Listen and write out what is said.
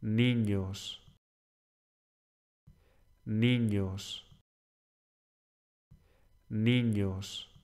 niños, niños, niños.